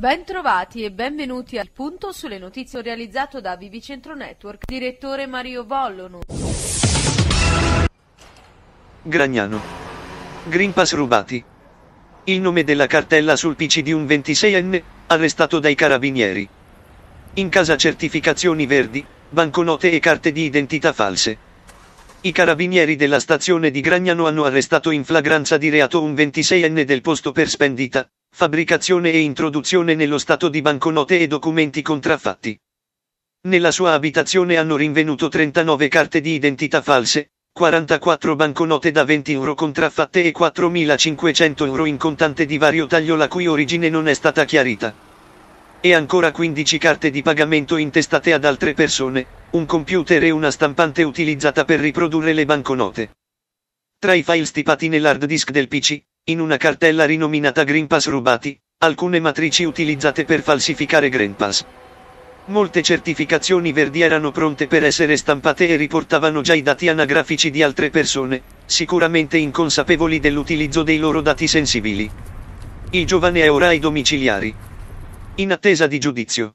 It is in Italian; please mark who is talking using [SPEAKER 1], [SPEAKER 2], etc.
[SPEAKER 1] Bentrovati e benvenuti al punto sulle notizie realizzato da Vivicentro Network, direttore Mario Vollonu.
[SPEAKER 2] Gragnano. Green Pass rubati. Il nome della cartella sul PC di un 26enne, arrestato dai carabinieri. In casa certificazioni verdi, banconote e carte di identità false. I carabinieri della stazione di Gragnano hanno arrestato in flagranza di reato un 26enne del posto per spendita, fabbricazione e introduzione nello Stato di banconote e documenti contraffatti. Nella sua abitazione hanno rinvenuto 39 carte di identità false, 44 banconote da 20 euro contraffatte e 4.500 euro in contante di vario taglio la cui origine non è stata chiarita. E ancora 15 carte di pagamento intestate ad altre persone, un computer e una stampante utilizzata per riprodurre le banconote. Tra i file stipati nell'hard disk del PC, in una cartella rinominata Green Pass rubati, alcune matrici utilizzate per falsificare Green Pass. Molte certificazioni verdi erano pronte per essere stampate e riportavano già i dati anagrafici di altre persone, sicuramente inconsapevoli dell'utilizzo dei loro dati sensibili. Il giovane è ora ai domiciliari.
[SPEAKER 3] In attesa di giudizio.